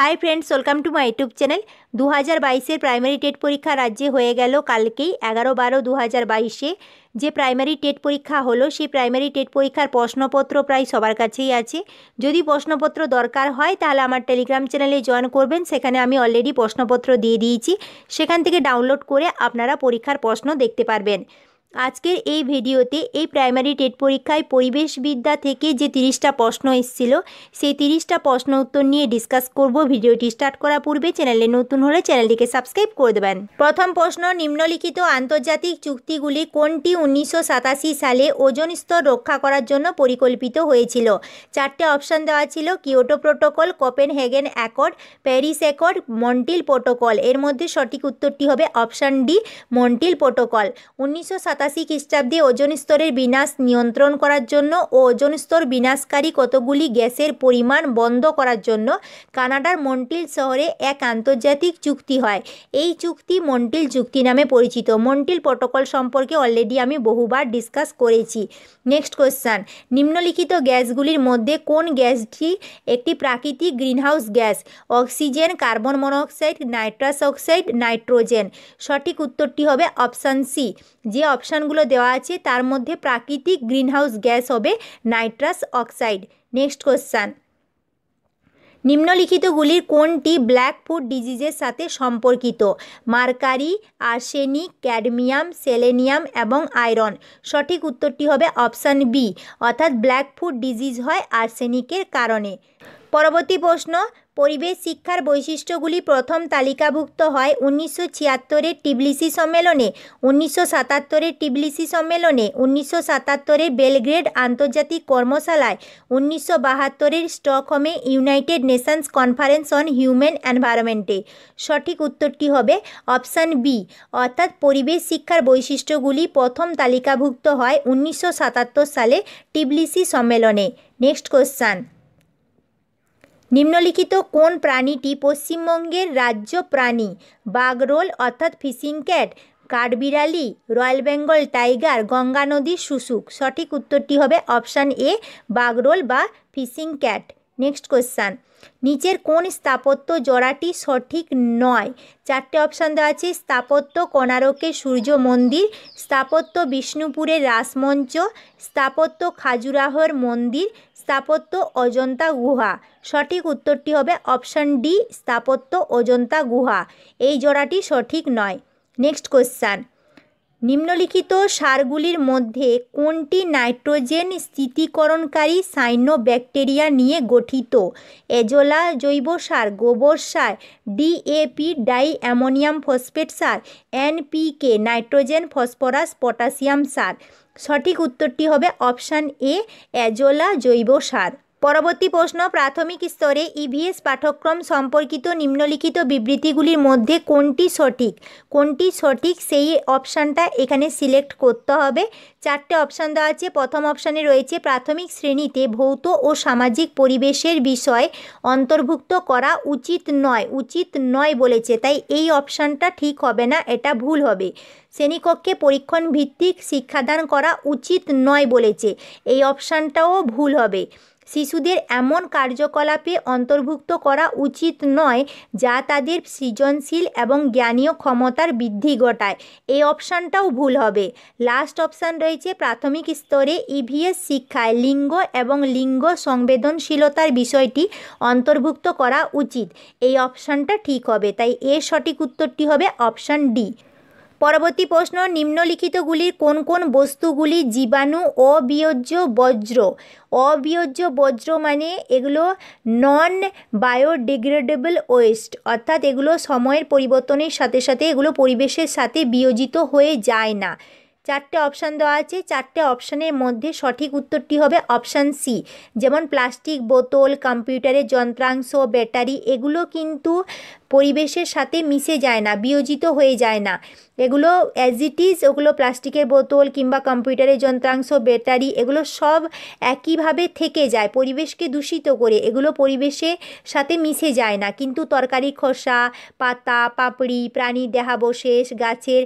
high friends welcome to my YouTube channel দু হাজার বাইশের প্রাইমারি টেট পরীক্ষা রাজ্যে হয়ে গেল কালকেই এগারো বারো দু হাজার বাইশে যে প্রাইমারি টেট পরীক্ষা হলো সেই প্রাইমারি টেট পরীক্ষার প্রশ্নপত্র প্রায় সবার কাছেই আছে যদি প্রশ্নপত্র দরকার হয় তাহলে আমার টেলিগ্রাম চ্যানেলে জয়েন করবেন সেখানে আমি অলরেডি প্রশ্নপত্র দিয়ে দিয়েছি সেখান থেকে ডাউনলোড করে আপনারা পরীক্ষার প্রশ্ন দেখতে পারবেন আজকের এই ভিডিওতে এই প্রাইমারি টেট পরীক্ষায় পরিবেশবিদ্যা থেকে যে তিরিশটা প্রশ্ন এসেছিল সেই তিরিশটা প্রশ্ন উত্তর নিয়ে ডিসকাস করব ভিডিওটি স্টার্ট করা পূর্বে চ্যানেলে নতুন হলে চ্যানেলটিকে সাবস্ক্রাইব করে দেবেন প্রথম প্রশ্ন নিম্নলিখিত আন্তর্জাতিক চুক্তিগুলি কোনটি উনিশশো সালে ওজন স্তর রক্ষা করার জন্য পরিকল্পিত হয়েছিল চারটে অপশান দেওয়া ছিল কিওটো প্রোটোকল হেগেন accord Paris accord Montreal protocol এর মধ্যে সঠিক উত্তরটি হবে অপশান ডি মন্টিল প্রোটোকল উনিশশো সাতাশি খ্রিস্টাব্দে ওজন স্তরের বিনাশ নিয়ন্ত্রণ করার জন্য ও ওজন স্তর বিনাশকারী কতগুলি গ্যাসের পরিমাণ বন্ধ করার জন্য কানাডার মন্টিল শহরে এক আন্তর্জাতিক চুক্তি হয় এই চুক্তি মন্টিল চুক্তি নামে পরিচিত মন্টিল প্রোটোকল সম্পর্কে অলরেডি আমি বহুবার ডিসকাস করেছি নেক্সট কোয়েশ্চান নিম্নলিখিত গ্যাসগুলির মধ্যে কোন গ্যাসটি একটি প্রাকৃতিক greenhouse gas oxygen carbon monoxide nitrous oxide nitrogen সঠিক উত্তরটি হবে অপশান সি যে অপশান অপশানগুলো দেওয়া আছে তার মধ্যে প্রাকৃতিক গ্রিনহাউস গ্যাস হবে নাইট্রাস অক্সাইড নেক্সট কোশ্চান নিম্নলিখিতগুলির কোনটি ব্ল্যাক ফুড ডিজিজের সাথে সম্পর্কিত মার্কারি আর্সেনিক ক্যাডমিয়াম সেলেনিয়াম এবং আয়রন সঠিক উত্তরটি হবে অপশান বি অর্থাৎ ব্ল্যাক ফুড ডিজিজ হয় আর্সেনিকের কারণে পরবর্তী প্রশ্ন পরিবেশ শিক্ষার বৈশিষ্ট্যগুলি প্রথম তালিকাভুক্ত হয় উনিশশো ছিয়াত্তরের টিবলিসি সম্মেলনে উনিশশো সাতাত্তরের টিবলিসি সম্মেলনে উনিশশো সাতাত্তরের বেলগ্রেড আন্তর্জাতিক কর্মশালায় উনিশশো বাহাত্তরের স্টকহোমে United Nations conference on human এনভায়রনমেন্টে সঠিক উত্তরটি হবে অপশান বি অর্থাৎ পরিবেশ শিক্ষার বৈশিষ্ট্যগুলি প্রথম তালিকাভুক্ত হয় উনিশশো সাতাত্তর সালে টিবলিসি সম্মেলনে নেক্সট কোশ্চান নিম্নলিখিত কোন প্রাণীটি পশ্চিমবঙ্গের রাজ্য প্রাণী বাগরোল অর্থাৎ ফিশিং ক্যাট কাঠবিড়ালি রয়্যাল বেঙ্গল টাইগার গঙ্গা নদীর শুশুক সঠিক উত্তরটি হবে অপশান এ বাগরোল বা ফিশিং ক্যাট নেক্সট কোশ্চান নিচের কোন স্থাপত্য জোড়াটি সঠিক নয় চারটে অপশান দেওয়া আছে স্থাপত্য কোনারকের সূর্য মন্দির স্থাপত্য বিষ্ণুপুরের রাসমঞ্চ স্থাপত্য খাজুরাহর মন্দির স্থাপত্য অজন্তা গুহা সঠিক উত্তরটি হবে অপশান ডি স্থাপত্য অজন্তা গুহা এই জোড়াটি সঠিক নয় নেক্সট কোশ্চান নিম্নলিখিত সারগুলির মধ্যে কোনটি নাইট্রোজেন স্থিতিকরণকারী সাইনো ব্যাকটেরিয়া নিয়ে গঠিত এজোলা জৈব সার গোবর সার ডিএপি ডাই অ্যামোনিয়াম ফসফেট সার এনপিকে নাইট্রোজেন ফসফরাস পটাশিয়াম সার সঠিক উত্তরটি হবে অপশান এ অ্যাজোলা জৈব সার পরবর্তী প্রশ্ন প্রাথমিক স্তরে ইভিএস e পাঠ্যক্রম সম্পর্কিত নিম্নলিখিত বিবৃতিগুলির মধ্যে কোনটি সঠিক কোনটি সঠিক সেই অপশানটা এখানে সিলেক্ট করতে হবে চারটে অপশান দেওয়া আছে প্রথম অপশানে রয়েছে প্রাথমিক শ্রেণীতে ভৌত ও সামাজিক পরিবেশের বিষয় অন্তর্ভুক্ত করা উচিত নয় উচিত নয় বলেছে তাই এই অপশানটা ঠিক হবে না এটা ভুল হবে শ্রেণীকক্ষে পরীক্ষণ ভিত্তিক শিক্ষাদান করা উচিত নয় বলেছে এই অপশানটাও ভুল হবে শিশুদের এমন কার্যকলাপে অন্তর্ভুক্ত করা উচিত নয় যা তাদের সৃজনশীল এবং জ্ঞানীয় ক্ষমতার বৃদ্ধি ঘটায় এই অপশানটাও ভুল হবে লাস্ট অপশান রয়েছে প্রাথমিক স্তরে ইভিএস শিক্ষায় লিঙ্গ এবং লিঙ্গ সংবেদনশীলতার বিষয়টি অন্তর্ভুক্ত করা উচিত এই অপশানটা ঠিক হবে তাই এর সঠিক উত্তরটি হবে অপশান ডি পরবর্তী প্রশ্ন নিম্নলিখিতগুলির কোন কোন বস্তুগুলি জীবাণু অবিয়োজ্য বজ্র অবিয়োজ্য বজ্র মানে এগুলো নন বায়োডিগ্রেডেবল ওয়েস্ট অর্থাৎ এগুলো সময়ের পরিবর্তনের সাথে সাথে এগুলো পরিবেশের সাথে বিয়োজিত হয়ে যায় না চারটে অপশান দেওয়া আছে চারটে অপশানের মধ্যে সঠিক উত্তরটি হবে অপশান সি যেমন প্লাস্টিক বোতল কম্পিউটারের যন্ত্রাংশ ব্যাটারি এগুলো কিন্তু পরিবেশের সাথে মিশে যায় না বিয়োজিত হয়ে যায় না এগুলো অ্যাজ ইট ইজ ওগুলো প্লাস্টিকের বোতল কিংবা কম্পিউটারের যন্ত্রাংশ ব্যাটারি এগুলো সব একইভাবে থেকে যায় পরিবেশকে দূষিত করে এগুলো পরিবেশের সাথে মিশে যায় না কিন্তু তরকারি খোসা পাতা পাপড়ি প্রাণীর দেহাবশেষ গাছের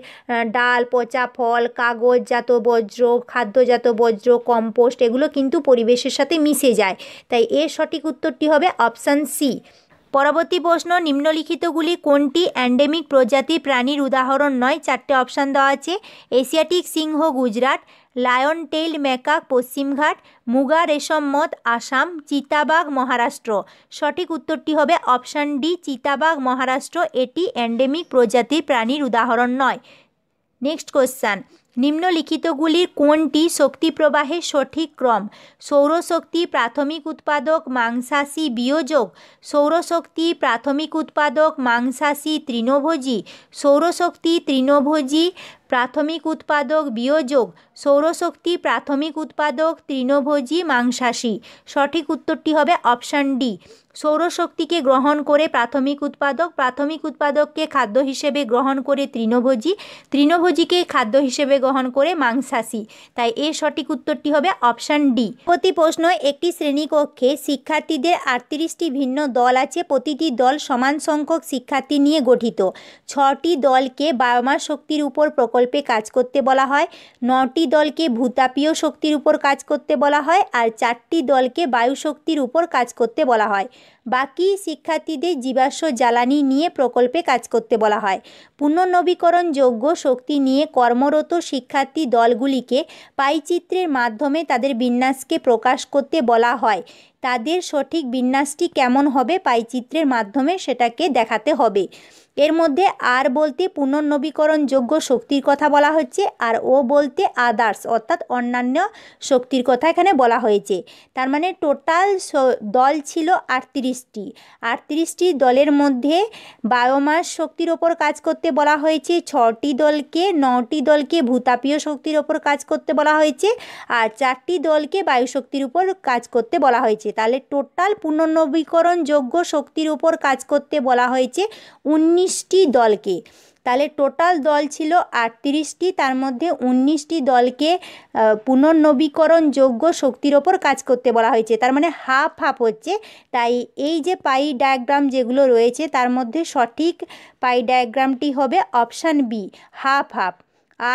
ডাল পচা ফল কাগজজাত বজ্র খাদ্যজাত বজ্র কম্পোস্ট এগুলো কিন্তু পরিবেশের সাথে মিশে যায় তাই এর সঠিক উত্তরটি হবে অপশান সি পরবর্তী প্রশ্ন নিম্নলিখিতগুলি কোনটি অ্যান্ডেমিক প্রজাতি প্রাণীর উদাহরণ নয় চারটে অপশান দেওয়া আছে এশিয়াটিক সিংহ গুজরাট লায়ন টেইল মেকাক পশ্চিমঘাট মুগা রেশম মত আসাম চিতাবাঘ মহারাষ্ট্র সঠিক উত্তরটি হবে অপশান ডি চিতাবাঘ মহারাষ্ট্র এটি অ্যান্ডেমিক প্রজাতির প্রাণীর উদাহরণ নয় নেক্সট কোশ্চান নিম্নলিখিতগুলির কোনটি শক্তি প্রবাহের সঠিক ক্রম সৌরশক্তি প্রাথমিক উৎপাদক মাংসাশী বিয়োজক সৌরশক্তি প্রাথমিক উৎপাদক মাংসাশী তৃণভোজী সৌরশক্তি তৃণভোজী প্রাথমিক উৎপাদক বিয়োজক সৌরশক্তি প্রাথমিক উৎপাদক তৃণভোজী মাংসাশী সঠিক উত্তরটি হবে অপশান ডি সৌরশক্তিকে গ্রহণ করে প্রাথমিক উৎপাদক প্রাথমিক উৎপাদককে খাদ্য হিসেবে গ্রহণ করে তৃণভোজী তৃণভোজীকে খাদ্য হিসেবে গ্রহণ করে মাংসাশী তাই এর সঠিক উত্তরটি হবে অপশান ডি প্রতি প্রশ্ন একটি শ্রেণীকক্ষে শিক্ষার্থীদের আটত্রিশটি ভিন্ন দল আছে প্রতিটি দল সমান সংখ্যক শিক্ষার্থী নিয়ে গঠিত ছটি দলকে বায়োমাস শক্তির উপর প্রকল্পে কাজ করতে বলা হয় নটি দলকে ভূতাপীয় শক্তির উপর কাজ করতে বলা হয় আর চারটি দলকে বায়ু শক্তির উপর কাজ করতে বলা হয় বাকি শিক্ষার্থীদের জীবাশ্ম জ্বালানি নিয়ে প্রকল্পে কাজ করতে বলা হয় পুনর্নবীকরণযোগ্য শক্তি নিয়ে কর্মরত শিক্ষার্থী দলগুলিকে পাইচিত্রের মাধ্যমে তাদের বিন্যাসকে প্রকাশ করতে বলা হয় তাদের সঠিক বিন্যাসটি কেমন হবে পাইচিত্রের মাধ্যমে সেটাকে দেখাতে হবে এর মধ্যে আর বলতে পুনর্নবীকরণযোগ্য শক্তির কথা বলা হচ্ছে আর ও বলতে আদার্স অর্থাৎ অন্যান্য শক্তির কথা এখানে বলা হয়েছে তার মানে টোটাল দল ছিল আটত্রিশটি আটত্রিশটি দলের মধ্যে বায়োমাস শক্তির ওপর কাজ করতে বলা হয়েছে ছটি দলকে নটি দলকে ভূতাপীয় শক্তির ওপর কাজ করতে বলা হয়েছে আর চারটি দলকে বায়ুশক্তির উপর কাজ করতে বলা হয়েছে তাহলে টোটাল পুনর্নবীকরণযোগ্য শক্তির উপর কাজ করতে বলা হয়েছে উনি উনিশটি দলকে তাহলে টোটাল দল ছিল আটত্রিশটি তার মধ্যে উনিশটি দলকে পুনর্নবীকরণযোগ্য শক্তির ওপর কাজ করতে বলা হয়েছে তার মানে হাফ হাফ হচ্ছে তাই এই যে পাই ডায়াগ্রাম যেগুলো রয়েছে তার মধ্যে সঠিক পাই ডায়াগ্রামটি হবে অপশান বি হাফ হাফ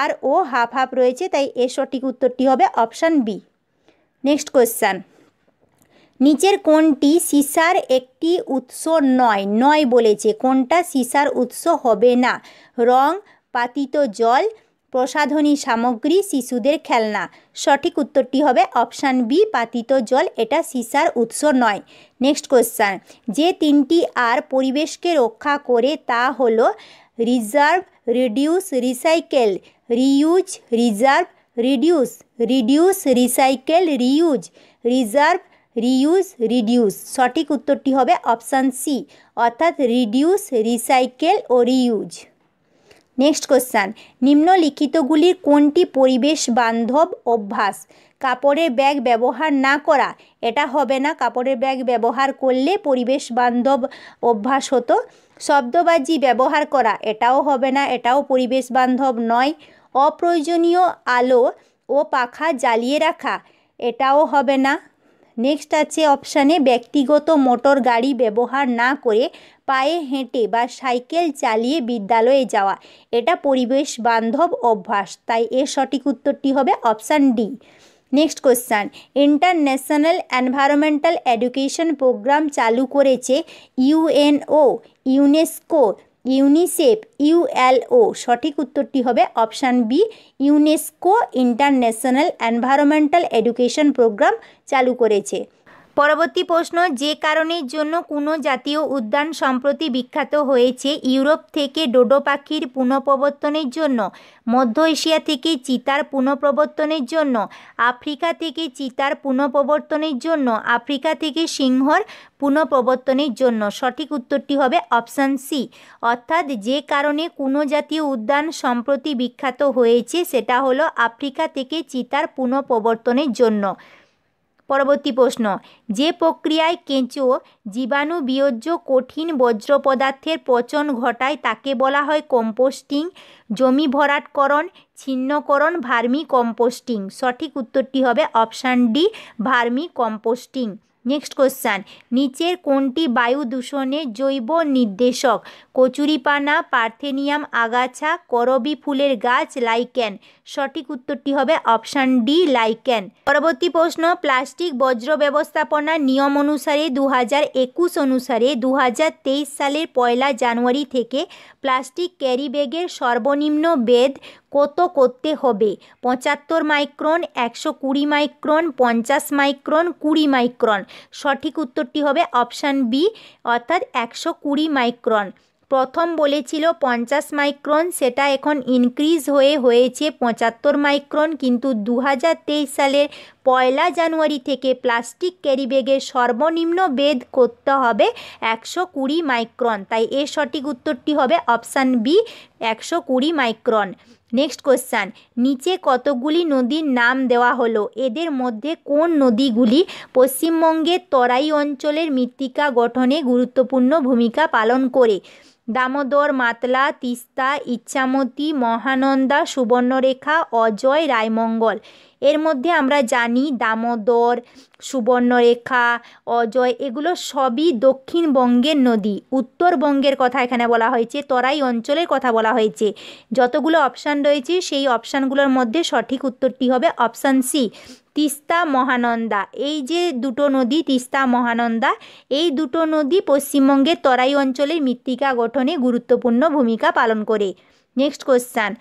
আর ও হাফ হাফ রয়েছে তাই এর সঠিক উত্তরটি হবে অপশান বি নেক্সট কোয়েশ্চান নিচের কোনটি সিসার একটি উৎস নয় নয় বলেছে কোনটা সীসার উৎস হবে না রং পাতিত জল প্রসাধনী সামগ্রী শিশুদের খেলনা সঠিক উত্তরটি হবে অপশান বি পাতিত জল এটা সিসার উৎস নয় নেক্সট কোশ্চান যে তিনটি আর পরিবেশকে রক্ষা করে তা হলো reserve reduce recycle reuse reserve reduce reduce recycle reuse reserve reuse reduce সঠিক উত্তরটি হবে অপশান সি অর্থাৎ রিডিউস রিসাইকেল ও রিউজ নেক্সট কোশ্চান নিম্নলিখিতগুলির কোনটি পরিবেশ বান্ধব অভ্যাস কাপড়ের ব্যাগ ব্যবহার না করা এটা হবে না কাপড়ের ব্যাগ ব্যবহার করলে পরিবেশ বান্ধব অভ্যাস হতো শব্দবাজি ব্যবহার করা এটাও হবে না এটাও পরিবেশ বান্ধব নয় অপ্রয়োজনীয় আলো ও পাখা জ্বালিয়ে রাখা এটাও হবে না নেক্সট আছে অপশানে ব্যক্তিগত মোটর গাড়ি ব্যবহার না করে পায়ে হেঁটে বা সাইকেল চালিয়ে বিদ্যালয়ে যাওয়া এটা পরিবেশ বান্ধব অভ্যাস তাই এর সঠিক উত্তরটি হবে option D next question international environmental education programme চালু করেছে ইউএনও ইউনেস্কো ইউনিসেফ ইউএলও সঠিক উত্তরটি হবে option B UNESCO international environmental education programme চালু করেছে পরবর্তী প্রশ্ন যে কারণের জন্য কোনো জাতীয় উদ্যান সম্প্রতি বিখ্যাত হয়েছে ইউরোপ থেকে ডোডো পাখির পুনঃপ্রবর্তনের জন্য মধ্য এশিয়া থেকে চিতার পুনঃপ্রবর্তনের জন্য আফ্রিকা থেকে চিতার পুনঃপ্রবর্তনের জন্য আফ্রিকা থেকে সিংহর পুনঃপ্রবর্তনের জন্য সঠিক উত্তরটি হবে অপশান সি অর্থাৎ যে কারণে কোনো জাতীয় উদ্যান সম্প্রতি বিখ্যাত হয়েছে সেটা হলো আফ্রিকা থেকে চিতার পুনঃপ্রবর্তনের জন্য পরবর্তী প্রশ্ন যে প্রক্রিয়ায় কেঁচো জীবাণু বিয়োজ্য কঠিন বজ্র পদার্থের পচন ঘটায় তাকে বলা হয় কম্পোস্টিং জমি ভরাটকরণ ছিন্নকরণ ভার্মি কম্পোস্টিং সঠিক উত্তরটি হবে option D vermi composting next question নিচের কোনটি বায়ু দূষণের জৈব নির্দেশক কচুরিপানা পার্থেনিয়াম আগাছা করবি ফুলের গাছ লাইকেন সঠিক উত্তরটি হবে অপশান ডি লাইকেন পরবর্তী প্রশ্ন প্লাস্টিক বজ্র ব্যবস্থাপনা নিয়ম অনুসারে দু একুশ অনুসারে দু সালের পয়লা জানুয়ারি থেকে প্লাস্টিক ক্যারি ব্যাগের সর্বনিম্ন বেদ কত করতে হবে পঁচাত্তর মাইক্রন একশো কুড়ি মাইক্রন পঞ্চাশ মাইক্রন কুড়ি মাইক্রন সঠিক উত্তরটি হবে অপশান বি অর্থাৎ একশো কুড়ি মাইক্রন প্রথম বলেছিল পঞ্চাশ মাইক্রন সেটা এখন ইনক্রিজ হয়ে হয়েছে পঁচাত্তর মাইক্রন কিন্তু দু সালের পয়লা জানুয়ারি থেকে প্লাস্টিক ক্যারিব্যাগের সর্বনিম্ন বেদ করতে হবে একশো কুড়ি মাইক্রন তাই এর সঠিক উত্তরটি হবে অপশান বি একশো কুড়ি মাইক্রন নেক্সট কোশ্চান নিচে কতগুলি নদীর নাম দেওয়া হলো এদের মধ্যে কোন নদীগুলি পশ্চিমবঙ্গের তরাই অঞ্চলের মৃত্তিকা গঠনে গুরুত্বপূর্ণ ভূমিকা পালন করে দামোদর মাতলা তিস্তা ইচ্ছামতি মহানন্দা সুবর্ণরেখা অজয় রায়মঙ্গল এর মধ্যে আমরা জানি দামোদর সুবর্ণরেখা অজয় এগুলো সবই দক্ষিণবঙ্গের নদী উত্তরবঙ্গের কথা এখানে বলা হয়েছে তরাই অঞ্চলের কথা বলা হয়েছে যতগুলো অপশান রয়েছে সেই অপশানগুলোর মধ্যে সঠিক উত্তরটি হবে অপশান সি তিস্তা মহানন্দা এই যে দুটো নদী তিস্তা মহানন্দা এই দুটো নদী পশ্চিমবঙ্গের তরাই অঞ্চলের মৃত্তিকা গঠনে গুরুত্বপূর্ণ ভূমিকা পালন করে নেক্সট কোশ্চান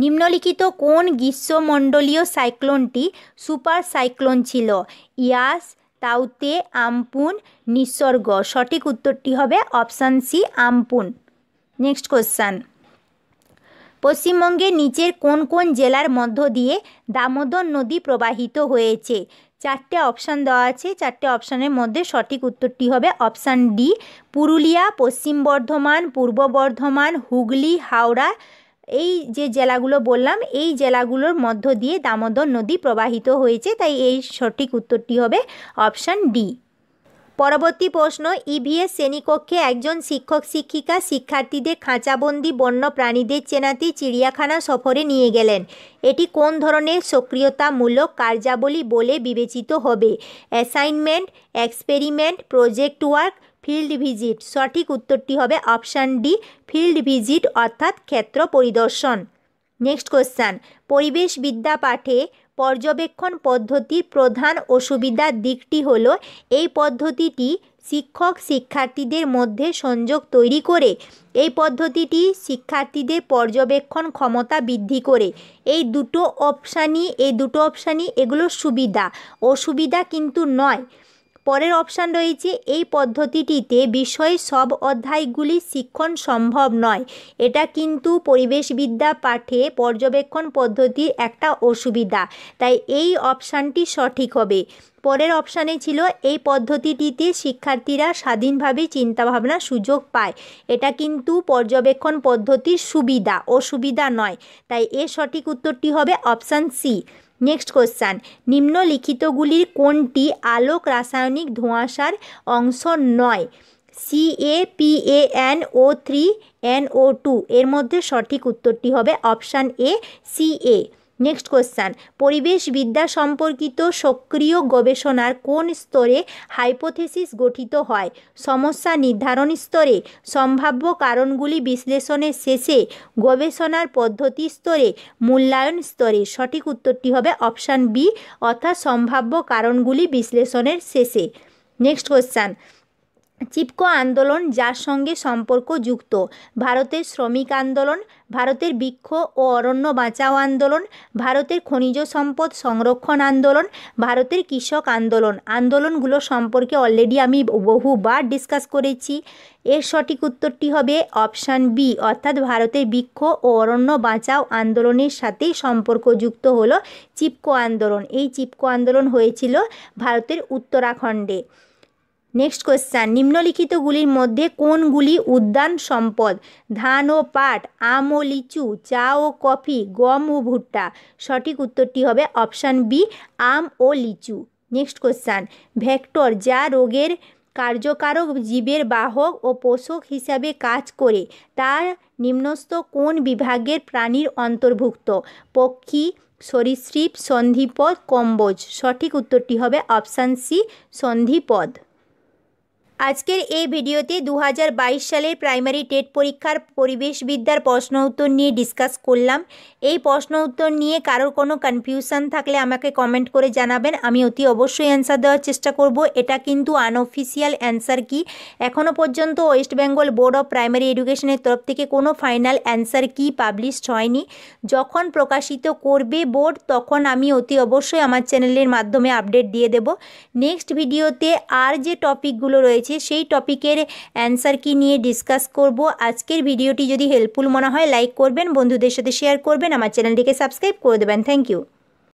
নিম্নলিখিত কোন গ্রীষ্মমণ্ডলীয় সাইক্লোনটি সুপার সাইক্লোন ছিল ইয়াস তাউতে আমপুন নিসর্গ সঠিক উত্তরটি হবে option C Amphan next question পশ্চিমবঙ্গের নিচের কোন কোন জেলার মধ্য দিয়ে দামোদর নদী প্রবাহিত হয়েছে চারটে অপশান দেওয়া আছে চারটে অপশানের মধ্যে সঠিক উত্তরটি হবে অপশান ডি পুরুলিয়া পশ্চিম বর্ধমান পূর্ব বর্ধমান হুগলি হাওড়া এই যে জেলাগুলো বললাম এই জেলাগুলোর মধ্য দিয়ে দামোদর নদী প্রবাহিত হয়েছে তাই এই সঠিক উত্তরটি হবে অপশান ডি পরবর্তী প্রশ্ন ইভিএস e শ্রেণীকক্ষে একজন শিক্ষক শিক্ষিকা শিক্ষার্থীদের খাঁচাবন্দি বন্য প্রাণীদের চেনাতে চিড়িয়াখানা সফরে নিয়ে গেলেন এটি কোন ধরনের সক্রিয়তামূলক কার্যাবলী বলে বিবেচিত হবে assignment experiment project work field visit সঠিক উত্তরটি হবে অপশান ডি ফিল্ড ভিজিট অর্থাৎ ক্ষেত্র পরিদর্শন নেক্সট কোশ্চান বিদ্যা পাঠে পর্যবেক্ষণ পদ্ধতির প্রধান অসুবিধার দিকটি হল এই পদ্ধতিটি শিক্ষক শিক্ষার্থীদের মধ্যে সংযোগ তৈরি করে এই পদ্ধতিটি শিক্ষার্থীদের পর্যবেক্ষণ ক্ষমতা বৃদ্ধি করে এই দুটো অপশানই এই দুটো অপশানই এগুলো সুবিধা অসুবিধা কিন্তু নয় পরের অপশান রয়েছে এই পদ্ধতিটিতে বিষয়ে সব অধ্যায়গুলি শিক্ষণ সম্ভব নয় এটা কিন্তু পরিবেশবিদ্যা পাঠে পর্যবেক্ষণ পদ্ধতির একটা অসুবিধা তাই এই অপশানটি সঠিক হবে পরের অপশানে ছিল এই পদ্ধতিটিতে শিক্ষার্থীরা স্বাধীনভাবে চিন্তাভাবনা সুযোগ পায় এটা কিন্তু পর্যবেক্ষণ পদ্ধতির সুবিধা অসুবিধা নয় তাই এ সঠিক উত্তরটি হবে অপশান সি নেক্সট কোশ্চান নিম্নলিখিতগুলির কোনটি আলোক রাসায়নিক ধোঁয়াশার অংশ নয় C A P N O three N O two এর মধ্যে সঠিক উত্তরটি হবে option A C A next question বিদ্যা সম্পর্কিত সক্রিয় গবেষণার কোন স্তরে হাইপোথেসিস গঠিত হয় সমস্যা নির্ধারণ স্তরে সম্ভাব্য কারণগুলি বিশ্লেষণের শেষে গবেষণার পদ্ধতি স্তরে মূল্যায়ন স্তরে সঠিক উত্তরটি হবে অপশান বি অর্থাৎ সম্ভাব্য কারণগুলি বিশ্লেষণের শেষে নেক্সট কোশ্চান চিপকো আন্দোলন যার সঙ্গে সম্পর্ক যুক্ত ভারতের শ্রমিক আন্দোলন ভারতের বৃক্ষ ও অরণ্য বাঁচাও আন্দোলন ভারতের খনিজ সম্পদ সংরক্ষণ আন্দোলন ভারতের কৃষক আন্দোলন আন্দোলনগুলো সম্পর্কে অলরেডি আমি বহুবার ডিসকাস করেছি এর সঠিক উত্তরটি হবে অপশান বি অর্থাৎ ভারতের বৃক্ষ ও অরণ্য বাঁচাও আন্দোলনের সাথেই সম্পর্কযুক্ত হলো চিপকো আন্দোলন এই চিপকো আন্দোলন হয়েছিল ভারতের উত্তরাখণ্ডে নেক্সট কোয়েশ্চান নিম্নলিখিতগুলির মধ্যে কোনগুলি উদ্যান সম্পদ ধান ও পাট আম ও লিচু চা ও কফি গম ও ভুট্টা সঠিক উত্তরটি হবে অপশান বি আম ও লিচু নেক্সট কোয়েশ্চান ভেক্টর যা রোগের কার্যকারক জীবের বাহক ও পোষক হিসাবে কাজ করে তার নিম্নস্থ কোন বিভাগের প্রাণীর অন্তর্ভুক্ত পক্ষী সরীসৃপ সন্ধিপদ কম্বোজ সঠিক উত্তরটি হবে অপশান সি সন্ধিপদ আজকের এই ভিডিওতে দু সালের প্রাইমারি টেট পরীক্ষার পরিবেশবিদ্যার প্রশ্ন উত্তর নিয়ে ডিসকাস করলাম এই প্রশ্ন উত্তর নিয়ে কারোর কোনো কনফিউশন থাকলে আমাকে কমেন্ট করে জানাবেন আমি অতি অবশ্যই অ্যান্সার দেওয়ার চেষ্টা করব এটা কিন্তু আনঅফিসিয়াল অ্যান্সার কি এখনও পর্যন্ত West Bengal board of primary এডুকেশনের তরফ থেকে কোনো ফাইনাল অ্যান্সার কি পাবলিশড হয়নি যখন প্রকাশিত করবে বোর্ড তখন আমি অতি অবশ্যই আমার চ্যানেলের মাধ্যমে আপডেট দিয়ে দেব নেক্সট ভিডিওতে আর যে টপিকগুলো রয়েছে আছে সেই টপিকের অ্যান্সার কি নিয়ে ডিসকাস করব আজকের ভিডিওটি যদি হেল্পফুল মনে হয় লাইক করবেন বন্ধুদের সাথে শেয়ার করবেন আমার চ্যানেলটিকে সাবস্ক্রাইব করে দেবেন থ্যাংক ইউ